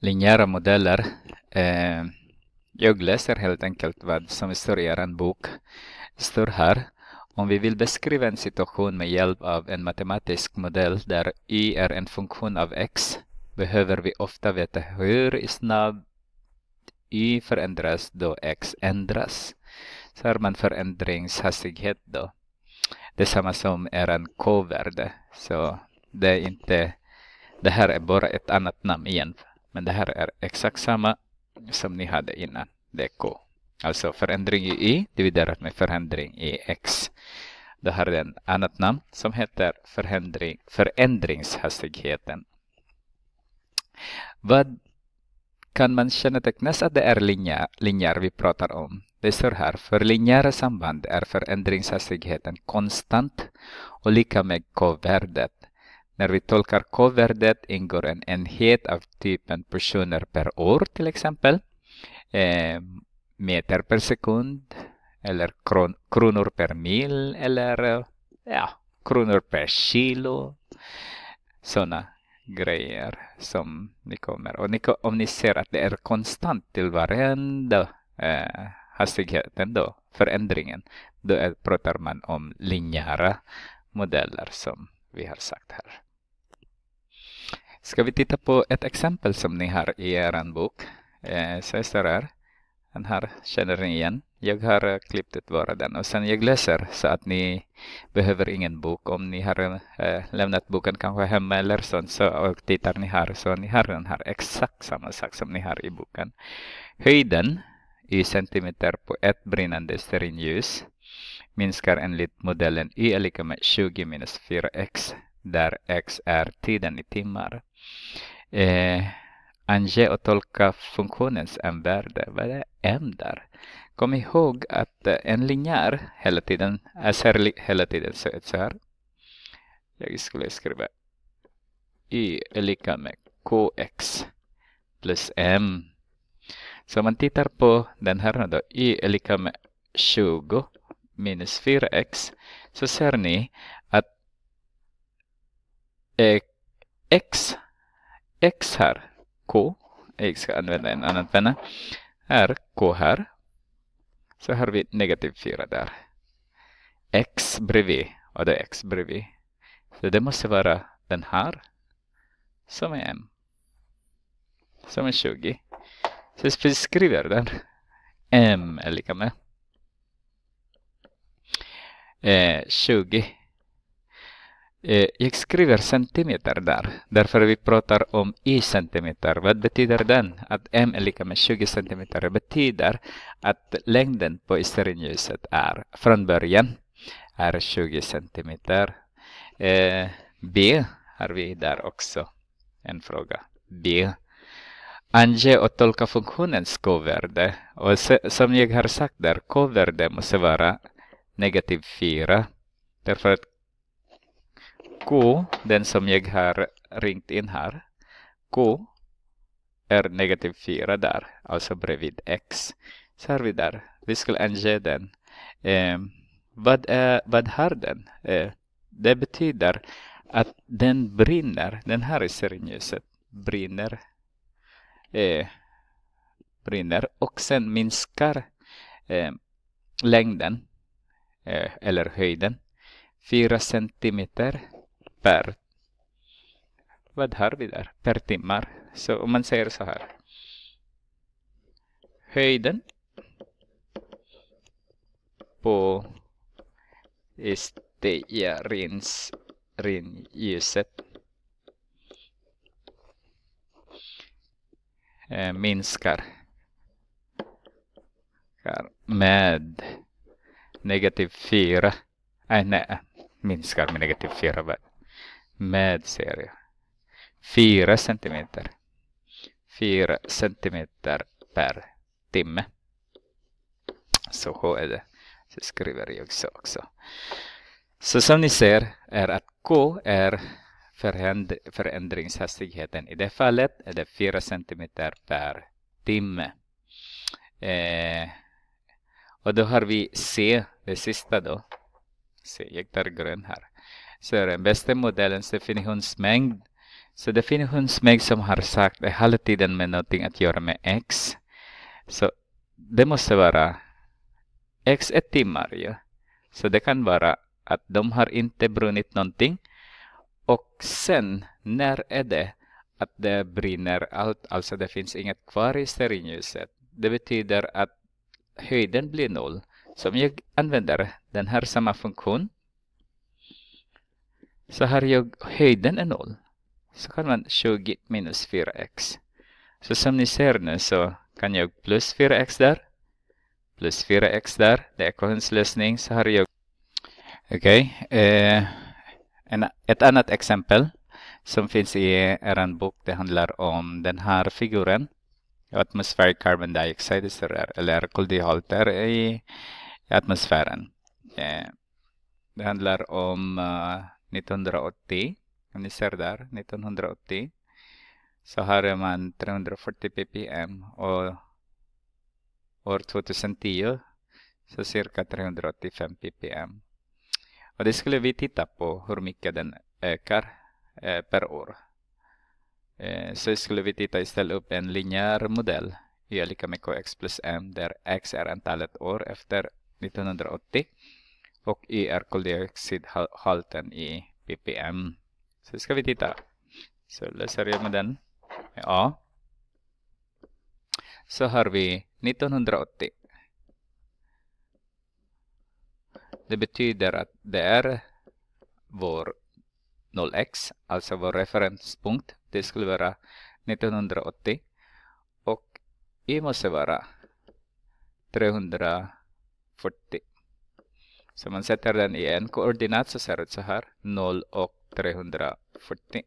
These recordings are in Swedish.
linjära modeller. Eh, jag läser helt enkelt vad som står i er bok. står här. Om vi vill beskriva en situation med hjälp av en matematisk modell där y är en funktion av x behöver vi ofta veta hur snabbt y förändras då x ändras. Så har man förändringshastighet då. Det är samma som er k-värde. Så det är inte, det här är bara ett annat namn igen men det här är exakt samma som ni hade innan, det är K. Alltså förändring i y dividerat med förändring i x. Det här är ett annat namn som heter förändring, förändringshastigheten. Vad kan man kännetecknas att det är linjer, linjer vi pratar om? Det står här, för linjära samband är förändringshastigheten konstant och lika med k-värdet. När vi tolkar k-värdet ingår en enhet av typen personer per år till exempel, eh, meter per sekund eller kron kronor per mil eller eh, ja, kronor per kilo. Sådana grejer som ni kommer. Och ni, om ni ser att det är konstant till varenda eh, hastigheten då, förändringen, då är, pratar man om linjära modeller som vi har sagt här. Ska vi titta på ett exempel som ni har i er bok? Eh, så här. Den här känner ni igen. Jag har eh, klippt ut bara den och sen jag läser så att ni behöver ingen bok. Om ni har eh, lämnat boken kanske hemma eller sånt så och tittar ni här så ni har den här exakt samma sak som ni har i boken. Höjden i centimeter på ett brinnande stearinljus minskar enligt modellen y är lika med 20 minus 4x där x är tiden i timmar. Eh, ange och tolka funktionens m-värde. Vad är m där? Kom ihåg att eh, en linjär hela tiden är särlig, hela tiden så, här. Jag skulle skriva y är lika med kx plus m. Så om man tittar på den här då, y är lika med 20 minus 4x, så ser ni att eh, x X här. K. Jag ska använda en annan penna. är K här. Så har vi negativ 4 där. X bredvid. Och det är X bredvid. Så det måste vara den här. Som är M. Som är 20. Så vi skriver den. M är lika med. Eh, 20 jag eh, skriver centimeter där, därför vi pratar om i centimeter. Vad betyder den? Att m är lika med 20 centimeter betyder att längden på isterinljuset är från början är 20 centimeter. Eh, b har vi där också en fråga. B. Ange och tolka funktionens k-värde. som jag har sagt där, k-värde måste vara negativ 4. Därför att K, den som jag har ringt in här, K är negativ 4 där, alltså bredvid X. Så har vi där, vi skulle ange den. Eh, vad, är, vad har den? Eh, det betyder att den brinner, den här i serienljuset, brinner, eh, brinner och sen minskar ehm, längden eh, eller höjden 4 centimeter per vad har vi där? Per timmar. Så om man säger så här. Höjden på stearins ljuset eh, minskar med negativ 4. Äh, nej, minskar med negativ 4 med serie. 4 centimeter. 4 centimeter per timme. Så H är det. Så skriver jag så också. Så som ni ser är att K är förändringshastigheten. I det fallet är det 4 centimeter per timme. Eh, och då har vi C, det sista då. C, jag tar grön här. Så är den bästa modellens definitionsmängd. Så definitionsmängd som har sagt är hela tiden med någonting att göra med x. Så det måste vara x är timmar ju. Ja. Så det kan vara att de har inte brunnit någonting. Och sen, när är det att det brinner allt, alltså det finns inget kvar i stearinljuset. Det betyder att höjden blir noll. Så om jag använder den här samma funktion så har jag höjden är noll. Så kan man 20 minus 4x. Så som ni ser nu så kan jag plus 4x där. Plus 4x där. Det är ekvationslösning. Så har jag. Okej. Okay. Eh, ett annat exempel som finns i er bok. Det handlar om den här figuren. Atmospheric carbon dioxide eller koldioxidhalter i atmosfären. Eh, det handlar om uh, 1980 ni Serdar 1980 så här är man 340 ppm och år 2010 så cirka 385 ppm. Och det skulle vi titta på hur mycket den ökar eh, per år. Eh, så skulle vi titta istället upp en linjär modell y är lika med kx plus m där x är antalet år efter 1980 och är e koldioxidhalten i ppm. Så ska vi titta. Så löser jag med den. Ja. Så har vi 1980. Det betyder att det är vår 0x, alltså vår referenspunkt. Det skulle vara 1980. Och i måste vara 340. Så man sätter den i en koordinat så ser det ut så här. 0 och 340.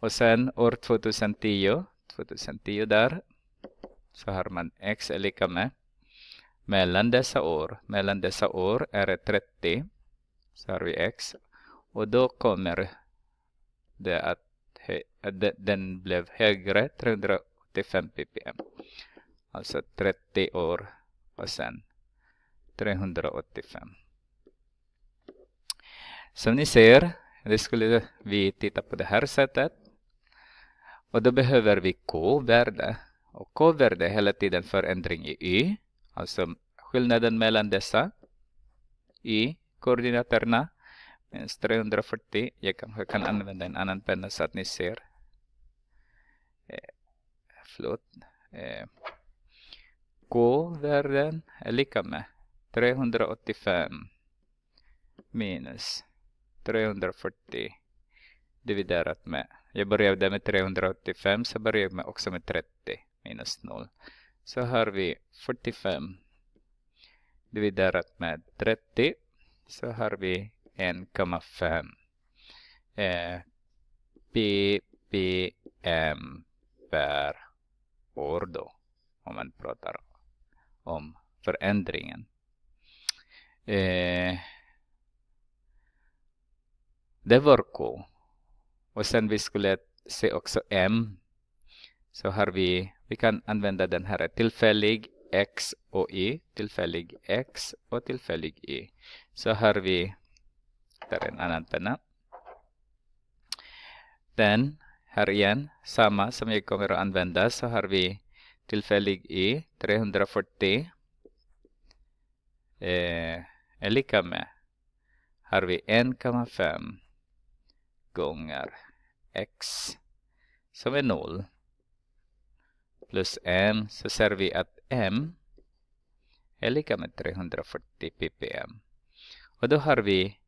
Och sen år 2010. 2010 där. Så har man x är lika med. Mellan dessa år. Mellan dessa år är det 30. Så har vi x. Och då kommer det att den blev högre 385 ppm. Alltså 30 år och sen 385. Som ni ser, det skulle vi titta på det här sättet. Och då behöver vi k-värde. Och k-värde är hela tiden förändring i y. Alltså skillnaden mellan dessa i koordinaterna. Minst 340. Jag kanske kan använda en annan penna så att ni ser. Eh, förlåt. Eh, k-värden är lika med 385 minus 340 dividerat med, jag började med 385 så började jag också med 30 minus 0. Så har vi 45 dividerat med 30 så har vi 1,5 eh, ppm per år då om man pratar om förändringen eh, k. Och sen vi skulle se också M. Så har vi, vi kan använda den här tillfällig X och Y, tillfällig X och tillfällig Y. Så har vi, tar en annan penna. Den här igen, samma som jag kommer att använda, så har vi tillfällig Y, 340. Eh, är lika med har vi 1,5 gånger x som är 0 plus m så ser vi att m är lika med 340 ppm. Och då har vi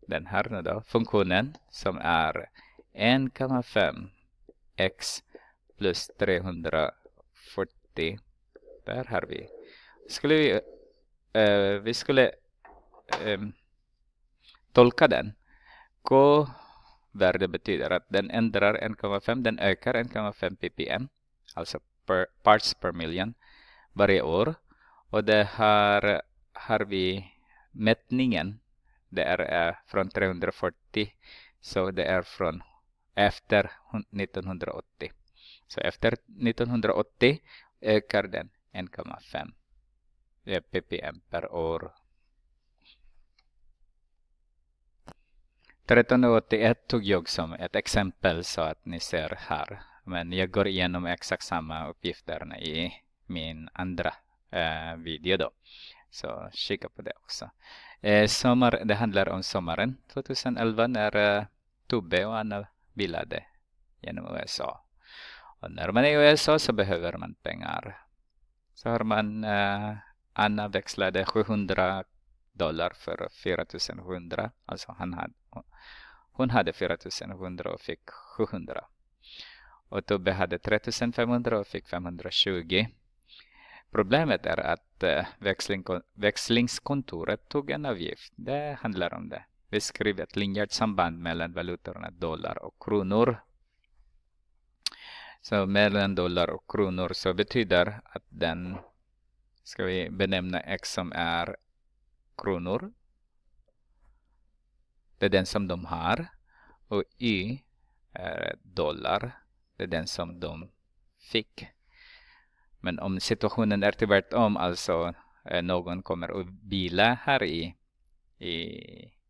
den här då, funktionen som är 1,5 x plus 340. Där har vi. Skulle vi eh, vi skulle eh, tolka den. K-värde betyder att den ändrar 1,5, den ökar 1,5 ppm, alltså per, parts per million, varje år. Och det här har vi mätningen, det är eh, från 340, så det är från efter 1980. Så efter 1980 ökar den 1,5 ppm per år. 1381 tog jag som ett exempel så att ni ser här. Men jag går igenom exakt samma uppgifter i min andra eh, video då. Så kika på det också. Eh, sommar, det handlar om sommaren 2011 när eh, Tobbe och Anna bildade genom USA. Och när man är i USA så behöver man pengar. Så har man eh, Anna växlade 700 dollar för 4700. Alltså han hade, hon hade 4700 och fick 700. Och Tobbe hade 3500 och fick 520. Problemet är att eh, växling, växlingskontoret tog en avgift. Det handlar om det. Vi skriver ett linjärt samband mellan valutorna dollar och kronor. Så mellan dollar och kronor så betyder att den ska vi benämna x som är kronor. Det är den som de har. Och y är dollar. Det är den som de fick. Men om situationen är tvärtom, alltså eh, någon kommer och bila här i, i,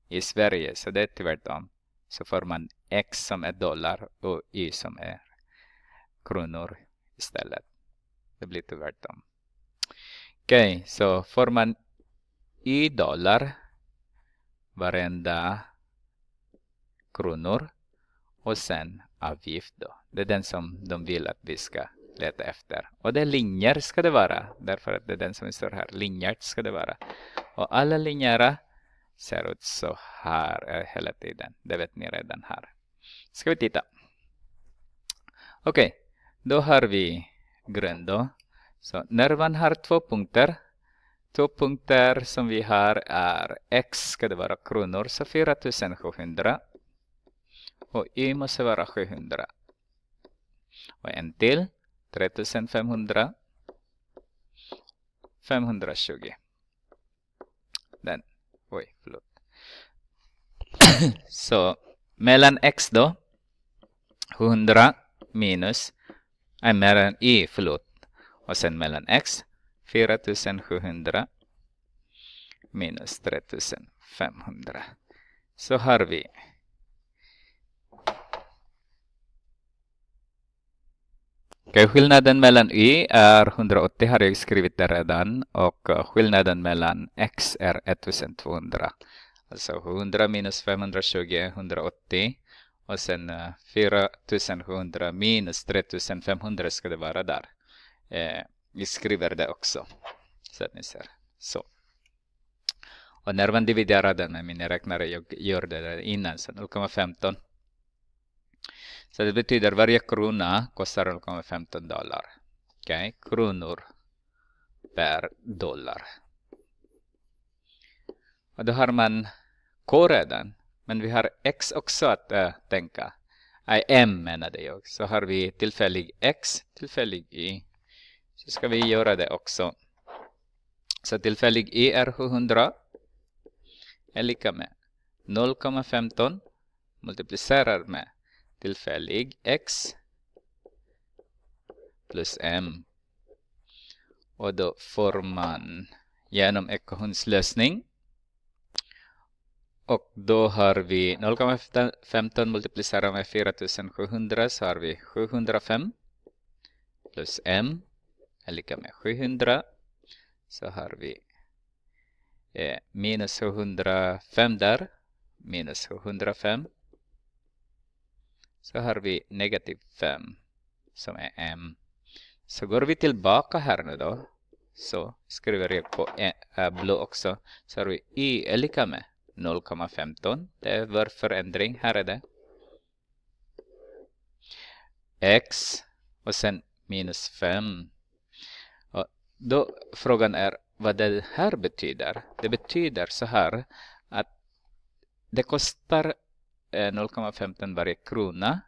i Sverige, så det är tvärtom. Så får man x som är dollar och y som är kronor istället. Det blir tvärtom. Okay, so forman i dollar varenda kronor och sen avgift då. Det är den som de vill att vi ska leta efter. Och det är linjer ska det vara, därför att det är den som står här. Linjärt ska det vara. Och alla linjer ser ut så här eh, hela tiden. Det vet ni redan här. Ska vi titta. Okej, okay. då har vi grön då. Så när man har två punkter, två punkter som vi har är x ska det vara kronor, så 4700 och y måste vara 700. Och en till, 3500, 520. Den, oj, förlåt. så mellan x då, 100 minus, nej, mer än y, förlåt. Och sen mellan x 4700 minus 3500. Så har vi Okay, skillnaden mellan y är 180 har jag skrivit där redan och eh, skillnaden mellan x är 1200. Alltså 100 minus 520 är 180 och sen 4700 eh, minus 3500 ska det vara där. Eh, vi skriver det också. Så att ni ser. Så. Och när man dividerar den med min räknare, jag gjorde det innan, så 0,15. Så det betyder varje krona kostar 0,15 dollar. Okej, okay? kronor per dollar. Och då har man K redan, men vi har X också att äh, tänka. I M menade jag, så har vi tillfällig X, tillfällig Y så ska vi göra det också. Så tillfällig ER700 är lika med 0,15 multiplicerar med tillfällig X plus M. Och då får man genom ekvationslösning. Och då har vi 0,15 multiplicerar med 4700 så har vi 705 plus M är lika med 700 så har vi eh, minus 705 där minus 705 så har vi negativ 5 som är m så går vi tillbaka här nu då så skriver jag på äh, blå också så har vi y är lika med 0,15 det är vår förändring här är det x och sen minus 5 då frågan är vad det här betyder. Det betyder så här att det kostar 0,15 eh, varje krona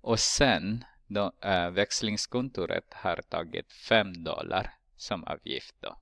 och sen då, äh, växlingskontoret har tagit 5 dollar som avgift då.